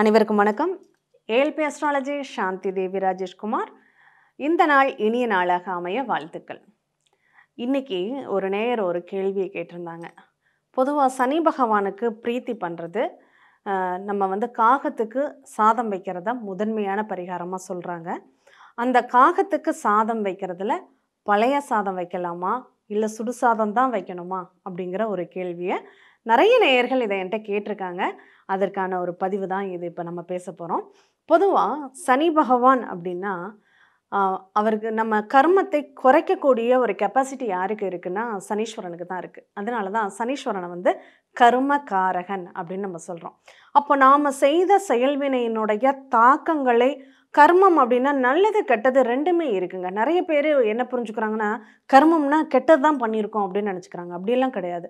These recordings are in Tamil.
அனைவருக்கும் வணக்கம் ஏல்பி அஸ்ட்ராலஜி சாந்தி தேவி ராஜேஷ்குமார் இந்த நாள் இனிய நாளாக அமைய வாழ்த்துக்கள் இன்றைக்கி ஒரு நேயர் ஒரு கேள்வியை கேட்டிருந்தாங்க பொதுவாக சனி பகவானுக்கு பிரீத்தி பண்ணுறது நம்ம வந்து காகத்துக்கு சாதம் வைக்கிறத முதன்மையான பரிகாரமாக சொல்கிறாங்க அந்த காகத்துக்கு சாதம் வைக்கிறதுல பழைய சாதம் வைக்கலாமா இல்லை சுடுசாதம் தான் வைக்கணுமா அப்படிங்கிற ஒரு கேள்வியை நிறைய நேயர்கள் இதை என்கிட்ட கேட்டிருக்காங்க அதற்கான ஒரு பதிவு தான் இது இப்போ நம்ம பேச போகிறோம் பொதுவாக சனி பகவான் அப்படின்னா அவருக்கு நம்ம கர்மத்தை குறைக்கக்கூடிய ஒரு கெப்பாசிட்டி யாருக்கு இருக்குன்னா சனீஸ்வரனுக்கு தான் இருக்குது அதனால தான் சனீஸ்வரனை வந்து கர்மகாரகன் அப்படின்னு நம்ம சொல்கிறோம் அப்போ நாம் செய்த செயல்வினையினுடைய தாக்கங்களை கர்மம் அப்படின்னா நல்லது கெட்டது ரெண்டுமே இருக்குங்க நிறைய பேர் என்ன புரிஞ்சுக்கிறாங்கன்னா கர்மம்னா கெட்டது தான் பண்ணியிருக்கோம் அப்படின்னு நினச்சிக்கிறாங்க அப்படிலாம் கிடையாது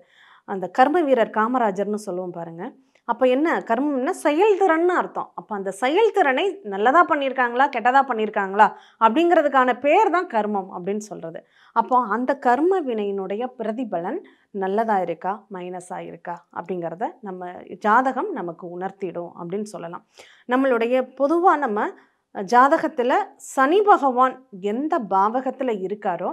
அந்த கர்ம வீரர் காமராஜர்னு சொல்லுவோம் பாருங்கள் அப்போ என்ன கர்மம்னா செயல்திறன்னு அர்த்தம் அப்போ அந்த செயல்திறனை நல்லதாக பண்ணியிருக்காங்களா கெட்டதாக பண்ணியிருக்காங்களா அப்படிங்கிறதுக்கான பேர் தான் கர்மம் அப்படின்னு சொல்கிறது அப்போ அந்த கர்ம வினையினுடைய பிரதிபலன் நல்லதாக இருக்கா மைனஸாக இருக்கா அப்படிங்கிறத நம்ம ஜாதகம் நமக்கு உணர்த்திடும் அப்படின்னு சொல்லலாம் நம்மளுடைய பொதுவாக நம்ம ஜாதகத்தில் சனி பகவான் எந்த பாவகத்தில் இருக்காரோ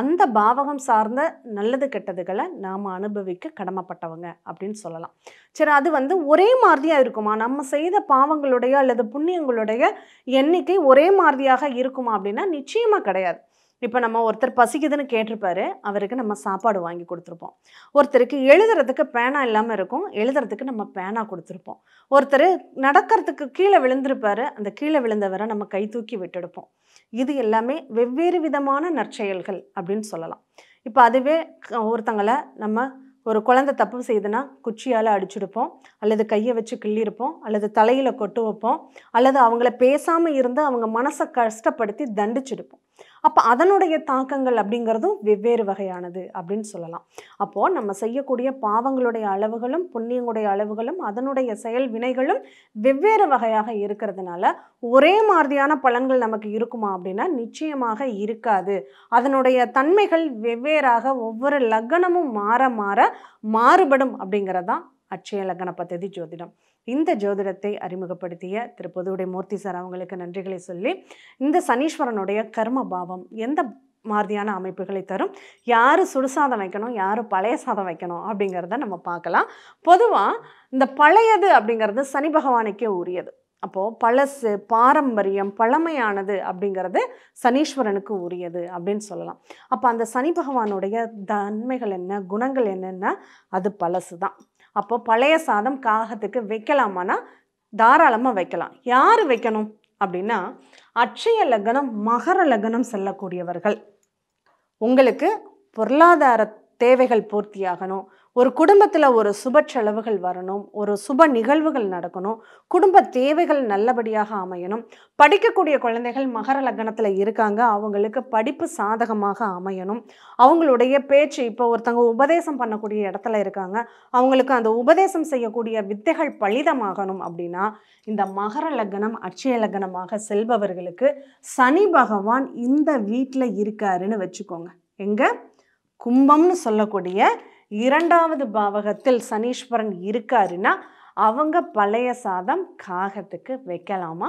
அந்த பாவகம் சார்ந்த நல்லது கெட்டதுகளை நாம் அனுபவிக்க கடமைப்பட்டவங்க அப்படின்னு சொல்லலாம் சரி அது வந்து ஒரே மாதிரியாக இருக்குமா நம்ம செய்த பாவங்களுடைய அல்லது புண்ணியங்களுடைய எண்ணிக்கை ஒரே மாதிரியாக இருக்குமா அப்படின்னா நிச்சயமாக கிடையாது இப்போ நம்ம ஒருத்தர் பசிக்குதுன்னு கேட்டிருப்பாரு அவருக்கு நம்ம சாப்பாடு வாங்கி கொடுத்துருப்போம் ஒருத்தருக்கு எழுதுறதுக்கு பேனா இல்லாமல் இருக்கும் எழுதுறதுக்கு நம்ம பேனா கொடுத்துருப்போம் ஒருத்தர் நடக்கிறதுக்கு கீழே விழுந்திருப்பாரு அந்த கீழே விழுந்தவரை நம்ம கை தூக்கி விட்டுடுப்போம் இது எல்லாமே வெவ்வேறு விதமான நற்செயல்கள் அப்படின்னு சொல்லலாம் இப்போ அதுவே ஒருத்தங்களை நம்ம ஒரு குழந்தை தப்பு செய்துன்னா குச்சியால் அடிச்சுடுப்போம் அல்லது கையை வச்சு கிள்ளியிருப்போம் அல்லது தலையில் கொட்டு வைப்போம் அல்லது அவங்கள பேசாமல் இருந்து அவங்க மனசை கஷ்டப்படுத்தி தண்டிச்சுடுப்போம் அப்போ அதனுடைய தாக்கங்கள் அப்படிங்கிறதும் வெவ்வேறு வகையானது அப்படின்னு சொல்லலாம் அப்போது நம்ம செய்யக்கூடிய பாவங்களுடைய அளவுகளும் புண்ணியங்களுடைய அளவுகளும் அதனுடைய செயல் வினைகளும் வெவ்வேறு வகையாக இருக்கிறதுனால ஒரே மாதிரியான பலன்கள் நமக்கு இருக்குமா அப்படின்னா நிச்சயமாக இருக்காது அதனுடைய தன்மைகள் வெவ்வேறாக ஒவ்வொரு லக்னமும் மாற மாற மாறுபடும் அப்படிங்கிறதான் அட்சய லக்ன பத்ததி ஜோதிடம் இந்த ஜோதிடத்தை அறிமுகப்படுத்திய திரு பொதுவுடைய மூர்த்தி சார் அவங்களுக்கு நன்றிகளை சொல்லி இந்த சனீஸ்வரனுடைய கர்ம பாவம் எந்த மாதிரியான அமைப்புகளை தரும் யார் சுடுசாதம் வைக்கணும் யார் பழைய சாதம் வைக்கணும் அப்படிங்கிறத நம்ம பார்க்கலாம் பொதுவாக இந்த பழையது அப்படிங்கிறது சனி பகவானுக்கே உரியது அப்போது பழசு பாரம்பரியம் பழமையானது அப்படிங்கிறது சனீஸ்வரனுக்கு உரியது அப்படின்னு சொல்லலாம் அப்போ அந்த சனி பகவானுடைய தன்மைகள் என்ன குணங்கள் என்னென்ன அது பழசு தான் அப்போ பழைய சாதம் காகத்துக்கு வைக்கலாமான்னா தாராளமாக வைக்கலாம் யார் வைக்கணும் அப்படின்னா அட்சய லக்னம் மகர லக்னம் செல்லக்கூடியவர்கள் உங்களுக்கு பொருளாதார தேவைகள் பூர்த்தியாகணும் ஒரு குடும்பத்தில் ஒரு சுப செலவுகள் வரணும் ஒரு சுப நிகழ்வுகள் நடக்கணும் குடும்ப தேவைகள் நல்லபடியாக அமையணும் படிக்கக்கூடிய குழந்தைகள் மகர லக்னத்தில் இருக்காங்க அவங்களுக்கு படிப்பு சாதகமாக அமையணும் அவங்களுடைய பேச்சு இப்போ ஒருத்தங்க உபதேசம் பண்ணக்கூடிய இடத்துல இருக்காங்க அவங்களுக்கு அந்த உபதேசம் செய்யக்கூடிய வித்தைகள் பலிதமாகணும் அப்படின்னா இந்த மகர லக்னம் அட்சய லக்னமாக செல்பவர்களுக்கு சனி பகவான் இந்த வீட்டில் இருக்காருன்னு வச்சுக்கோங்க எங்கே கும்பம்னு சொல்லக்கூடிய இரண்டாவது பாவகத்தில் சனீஸ்வரன் இருக்காருன்னா அவங்க பழைய சாதம் காகத்துக்கு வைக்கலாமா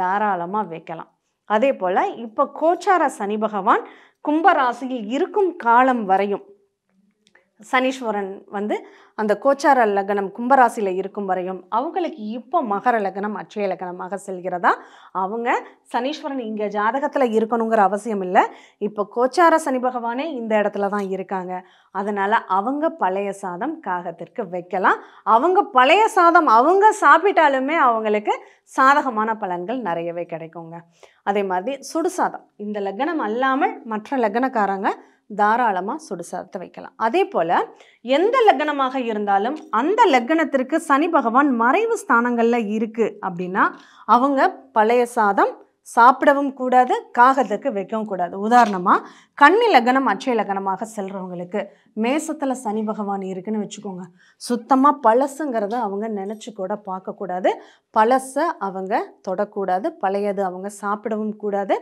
தாராளமாக வைக்கலாம் அதே போல் இப்போ கோச்சார சனி பகவான் கும்பராசியில் இருக்கும் காலம் வரையும் சனீஸ்வரன் வந்து அந்த கோச்சார லக்னம் கும்பராசியில் இருக்கும் வரையும் அவங்களுக்கு இப்போ மகர லக்னம் அட்சய லக்னமாக செல்கிறதா அவங்க சனீஸ்வரன் இங்கே ஜாதகத்தில் இருக்கணுங்கிற அவசியம் இல்லை இப்போ கோச்சார சனி பகவானே இந்த இடத்துல தான் இருக்காங்க அதனால் அவங்க பழைய சாதம் காகத்திற்கு வைக்கலாம் அவங்க பழைய சாதம் அவங்க சாப்பிட்டாலுமே அவங்களுக்கு சாதகமான பலன்கள் நிறையவே கிடைக்குங்க அதே மாதிரி சுடுசாதம் இந்த லக்னம் அல்லாமல் மற்ற லக்னக்காரங்க தாராளமாக சுடு வைக்கலாம் அதே போல் எந்த லக்னமாக இருந்தாலும் அந்த லக்னத்திற்கு சனி பகவான் மறைவு ஸ்தானங்களில் இருக்குது அப்படின்னா அவங்க பழைய சாதம் சாப்பிடவும் கூடாது காகத்துக்கு வைக்கவும் கூடாது உதாரணமாக கண்ணி லக்னம் அச்சய லக்னமாக செல்கிறவங்களுக்கு மேசத்தில் சனி பகவான் இருக்குன்னு வச்சுக்கோங்க சுத்தமாக பழசுங்கிறத அவங்க நினச்சி கூட பார்க்கக்கூடாது பழசை அவங்க தொடக்கூடாது பழையது அவங்க சாப்பிடவும் கூடாது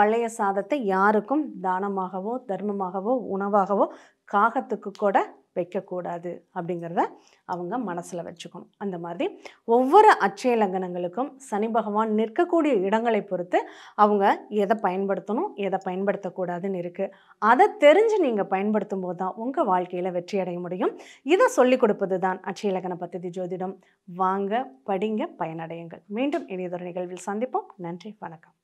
பழைய சாதத்தை யாருக்கும் தானமாகவோ தர்மமாகவோ உணவாகவோ காகத்துக்கு கூட வைக்கக்கூடாது அப்படிங்கிறத அவங்க மனசில் வச்சுக்கணும் அந்த மாதிரி ஒவ்வொரு அச்சய லங்கனங்களுக்கும் சனி பகவான் நிற்கக்கூடிய இடங்களை பொறுத்து அவங்க எதை பயன்படுத்தணும் எதை பயன்படுத்தக்கூடாதுன்னு இருக்குது அதை தெரிஞ்சு நீங்கள் பயன்படுத்தும் போது தான் உங்கள் வாழ்க்கையில் வெற்றி அடைய முடியும் இதை சொல்லிக் கொடுப்பது தான் அச்சய லக்கண பத்ததி ஜோதிடம் வாங்க படிங்க பயனடையுங்கள் மீண்டும் இனியதொரு நிகழ்வில் சந்திப்போம் நன்றி வணக்கம்